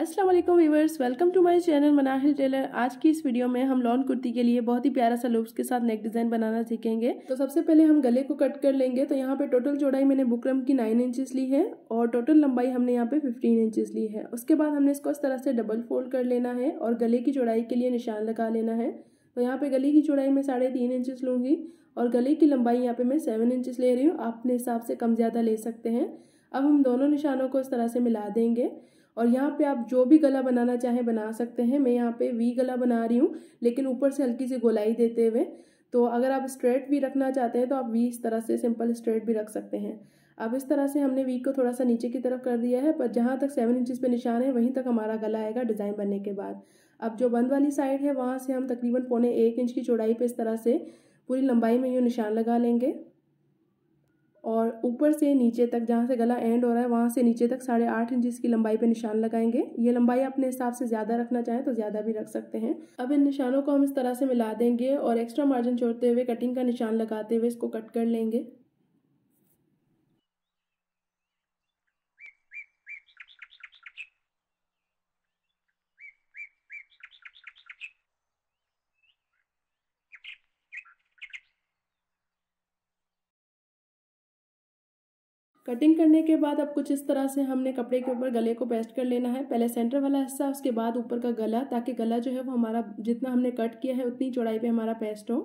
अस्सलाम वालेकुम viewers welcome to my channel Manahil tailor आज की इस वीडियो में हम लॉन्ग कुर्ती के लिए बहुत ही प्यारा सा लूप्स के साथ नेक डिज़ाइन बनाना सीखेंगे तो सबसे पहले हम गले को कट कर लेंगे तो यहाँ पे टोटल चौड़ाई मैंने बुकरम की नाइन इंचेस ली है और टोटल लंबाई हमने यहाँ पे फिफ्टीन इंचेस ली है उसके बाद हमने इसको इस तरह से डबल फोल्ड कर लेना है और गले की चौड़ाई के लिए निशान लगा लेना है तो यहाँ पर गले की चौड़ाई मैं साढ़े तीन इंचज़ लूँगी और गले की लंबाई यहाँ पर मैं सेवन इंचज़ ले रही हूँ आप अपने हिसाब से कम ज़्यादा ले सकते हैं अब हम दोनों निशानों को इस तरह से मिला देंगे और यहाँ पे आप जो भी गला बनाना चाहें बना सकते हैं मैं यहाँ पे वी गला बना रही हूँ लेकिन ऊपर से हल्की सी गोलाई देते हुए तो अगर आप स्ट्रेट भी रखना चाहते हैं तो आप वी इस तरह से सिंपल स्ट्रेट भी रख सकते हैं अब इस तरह से हमने वी को थोड़ा सा नीचे की तरफ कर दिया है पर जहाँ तक सेवन इंचज़ पर निशान है वहीं तक हमारा गला आएगा डिज़ाइन बनने के बाद अब जो बंद वाली साइड है वहाँ से हम तकरीबन पौने एक इंच की चौड़ाई पर इस तरह से पूरी लंबाई में यूँ निशान लगा लेंगे और ऊपर से नीचे तक जहाँ से गला एंड हो रहा है वहाँ से नीचे तक साढ़े आठ इंच की लंबाई पे निशान लगाएंगे ये लंबाई अपने हिसाब से ज़्यादा रखना चाहें तो ज़्यादा भी रख सकते हैं अब इन निशानों को हम इस तरह से मिला देंगे और एक्स्ट्रा मार्जिन छोड़ते हुए कटिंग का निशान लगाते हुए इसको कट कर लेंगे कटिंग करने के बाद अब कुछ इस तरह से हमने कपड़े के ऊपर गले को पेस्ट कर लेना है पहले सेंटर वाला हिस्सा उसके बाद ऊपर का गला ताकि गला जो है वो हमारा जितना हमने कट किया है उतनी चौड़ाई पे हमारा पेस्ट हो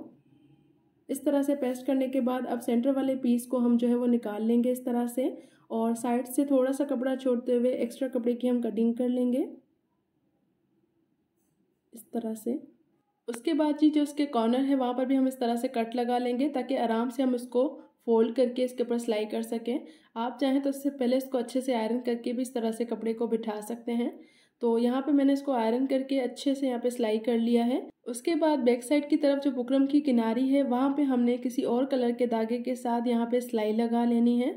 इस तरह से पेस्ट करने के बाद अब सेंटर वाले पीस को हम जो है वो निकाल लेंगे इस तरह से और साइड से थोड़ा सा कपड़ा छोड़ते हुए एक्स्ट्रा कपड़े की हम कटिंग कर लेंगे इस तरह से उसके बाद जी जो उसके कॉर्नर है वहाँ पर भी हम इस तरह से कट लगा लेंगे ताकि आराम से हम इसको फोल्ड करके इसके ऊपर सिलाई कर सकें आप चाहें तो इससे पहले इसको अच्छे से आयरन करके भी इस तरह से कपड़े को बिठा सकते हैं तो यहाँ पे मैंने इसको आयरन करके अच्छे से यहाँ पे सिलाई कर लिया है उसके बाद बैक साइड की तरफ जो बुकरम की किनारी है वहाँ पे हमने किसी और कलर के धागे के साथ यहाँ पे सिलाई लगा लेनी है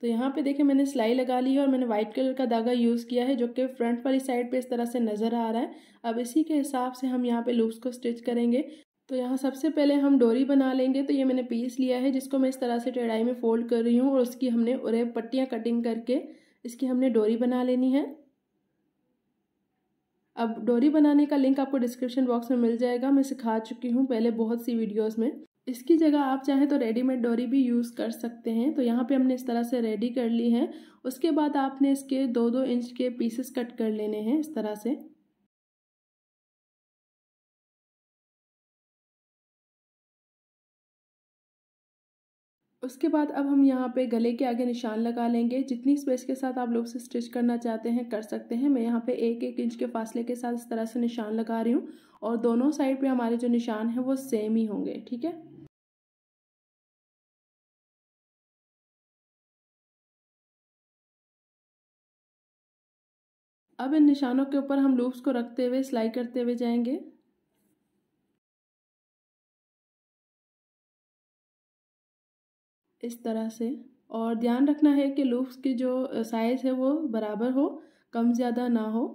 तो यहाँ पे देखें मैंने सिलाई लगा ली है और मैंने वाइट कलर का धागा यूज़ किया है जो कि फ्रंट वाली साइड पर इस तरह से नज़र आ रहा है अब इसी के हिसाब से हम यहाँ पर लूप्स को स्टिच करेंगे तो यहाँ सबसे पहले हम डोरी बना लेंगे तो ये मैंने पीस लिया है जिसको मैं इस तरह से टेढ़ाई में फोल्ड कर रही हूँ और उसकी हमने उरे पट्टियाँ कटिंग करके इसकी हमने डोरी बना लेनी है अब डोरी बनाने का लिंक आपको डिस्क्रिप्शन बॉक्स में मिल जाएगा मैं सिखा चुकी हूँ पहले बहुत सी वीडियोस में इसकी जगह आप चाहें तो रेडीमेड डोरी भी यूज़ कर सकते हैं तो यहाँ पे हमने इस तरह से रेडी कर ली है उसके बाद आपने इसके दो दो इंच के पीसेस कट कर लेने हैं इस तरह से उसके बाद अब हम यहाँ पे गले के आगे निशान लगा लेंगे जितनी स्पेस के साथ आप लोग से स्टिच करना चाहते हैं कर सकते हैं मैं यहाँ पे एक एक इंच के फासले के साथ इस तरह से निशान लगा रही हूँ और दोनों साइड पे हमारे जो निशान हैं वो सेम ही होंगे ठीक है अब इन निशानों के ऊपर हम लूप्स को रखते हुए सिलाई करते हुए जाएंगे इस तरह से और ध्यान रखना है कि लूप्स की जो साइज़ है वो बराबर हो कम ज़्यादा ना हो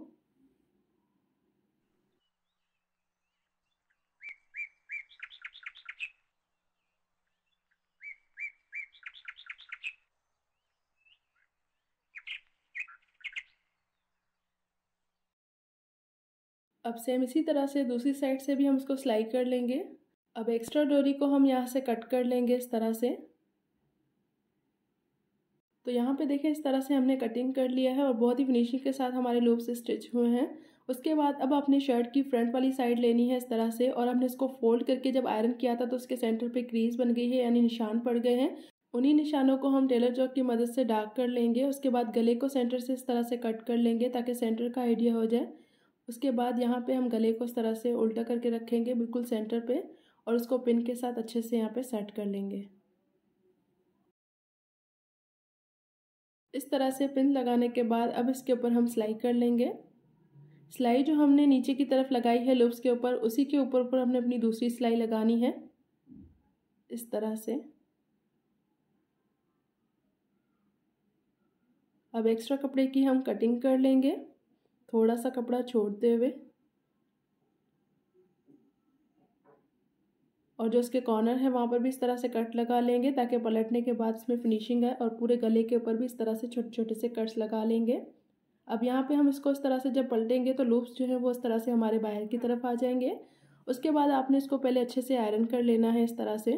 अब सेम इसी तरह से दूसरी साइड से भी हम इसको सिलाई कर लेंगे अब एक्स्ट्रा डोरी को हम यहाँ से कट कर लेंगे इस तरह से तो यहाँ पे देखिए इस तरह से हमने कटिंग कर लिया है और बहुत ही फिनिशिंग के साथ हमारे लूप से स्टिच हुए हैं उसके बाद अब आपने शर्ट की फ्रंट वाली साइड लेनी है इस तरह से और हमने इसको फोल्ड करके जब आयरन किया था तो उसके सेंटर पे क्रीज बन गई है यानी निशान पड़ गए हैं उन्हीं निशानों को हम टेलर चौक की मदद से डार्क कर लेंगे उसके बाद गले को सेंटर से इस तरह से कट कर लेंगे ताकि सेंटर का आइडिया हो जाए उसके बाद यहाँ पे हम गले को इस तरह से उल्टा करके रखेंगे बिल्कुल सेंटर पे और उसको पिन के साथ अच्छे से यहाँ पे सेट कर लेंगे इस तरह से पिन लगाने के बाद अब इसके ऊपर हम सिलाई कर लेंगे सिलाई जो हमने नीचे की तरफ लगाई है लुप्स के ऊपर उसी के ऊपर ऊपर हमने अपनी दूसरी सिलाई लगानी है इस तरह से अब एक्स्ट्रा कपड़े की हम कटिंग कर लेंगे थोड़ा सा कपड़ा छोड़ते हुए और जो उसके कॉर्नर है वहाँ पर भी इस तरह से कट लगा लेंगे ताकि पलटने के बाद इसमें फिनिशिंग है और पूरे गले के ऊपर भी इस तरह से छोटे छोटे से कट्स लगा लेंगे अब यहाँ पे हम इसको इस तरह से जब पलटेंगे तो लूप्स जो है वो इस तरह से हमारे बाहर की तरफ आ जाएंगे उसके बाद आपने इसको पहले अच्छे से आयरन कर लेना है इस तरह से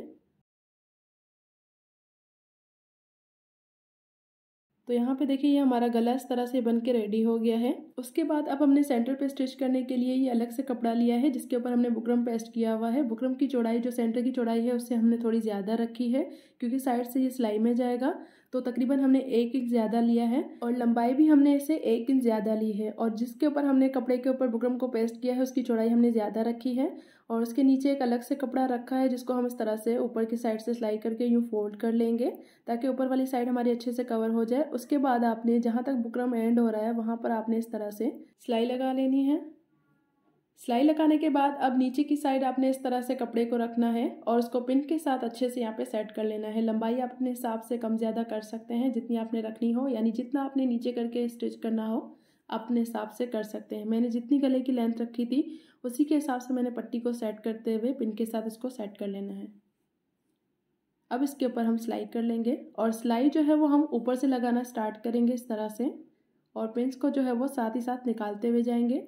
तो यहाँ पे देखिए ये हमारा गला इस तरह से बन के रेडी हो गया है उसके बाद अब हमने सेंटर पे स्टिच करने के लिए ये अलग से कपड़ा लिया है जिसके ऊपर हमने बुकरम पेस्ट किया हुआ है बुकरम की चौड़ाई जो सेंटर की चौड़ाई है उससे हमने थोड़ी ज़्यादा रखी है क्योंकि साइड से ये सिलाई में जाएगा तो तकरीबन हमने एक इंच ज़्यादा लिया है और लंबाई भी हमने इसे एक इंच ज़्यादा ली है और जिसके ऊपर हमने कपड़े के ऊपर बुकरम को पेस्ट किया है उसकी चौड़ाई हमने ज़्यादा रखी है और उसके नीचे एक अलग से कपड़ा रखा है जिसको हम इस तरह से ऊपर की साइड से सिलाई करके यूँ फोल्ड कर लेंगे ताकि ऊपर वाली साइड हमारी अच्छे से कवर हो जाए उसके बाद आपने जहाँ तक बुकरम एंड हो रहा है वहाँ पर आपने इस तरह से सिलाई लगा लेनी है सिलाई लगाने के बाद अब नीचे की साइड आपने इस तरह से कपड़े को रखना है और उसको पिन के साथ अच्छे से यहाँ पे सेट कर लेना है लंबाई आप अपने हिसाब से कम ज़्यादा कर सकते हैं जितनी आपने रखनी हो यानी जितना आपने नीचे करके स्टिच करना हो अपने हिसाब से कर सकते हैं मैंने जितनी गले की लेंथ रखी थी उसी के हिसाब से मैंने पट्टी को सेट करते हुए पिन के साथ इसको सेट कर लेना है अब इसके ऊपर हम सिलाई कर लेंगे और सिलाई जो है वो हम ऊपर से लगाना स्टार्ट करेंगे इस तरह से और पिंस को जो है वो साथ ही साथ निकालते हुए जाएंगे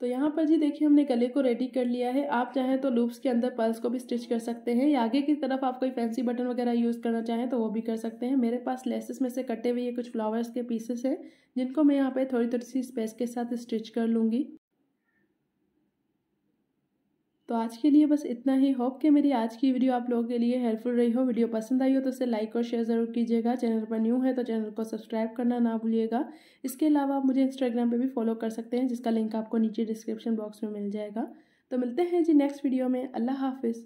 तो यहाँ पर जी देखिए हमने गले को रेडी कर लिया है आप चाहें तो लूप्स के अंदर पर्ल्स को भी स्टिच कर सकते हैं या आगे की तरफ आप कोई फैंसी बटन वगैरह यूज़ करना चाहें तो वो भी कर सकते हैं मेरे पास लेसेस में से कटे हुए ये कुछ फ्लावर्स के पीसेस हैं जिनको मैं यहाँ पे थोड़ी थोड़ी सी स्पेस के साथ स्टिच कर लूँगी तो आज के लिए बस इतना ही होप कि मेरी आज की वीडियो आप लोगों के लिए हेल्पफुल रही हो वीडियो पसंद आई हो तो इसे लाइक और शेयर ज़रूर कीजिएगा चैनल पर न्यू है तो चैनल को सब्सक्राइब करना ना भूलिएगा इसके अलावा आप मुझे इंस्टाग्राम पर भी फॉलो कर सकते हैं जिसका लिंक आपको नीचे डिस्क्रिप्शन बॉक्स में मिल जाएगा तो मिलते हैं जी नेक्स्ट वीडियो में अल्लाह हाफिज़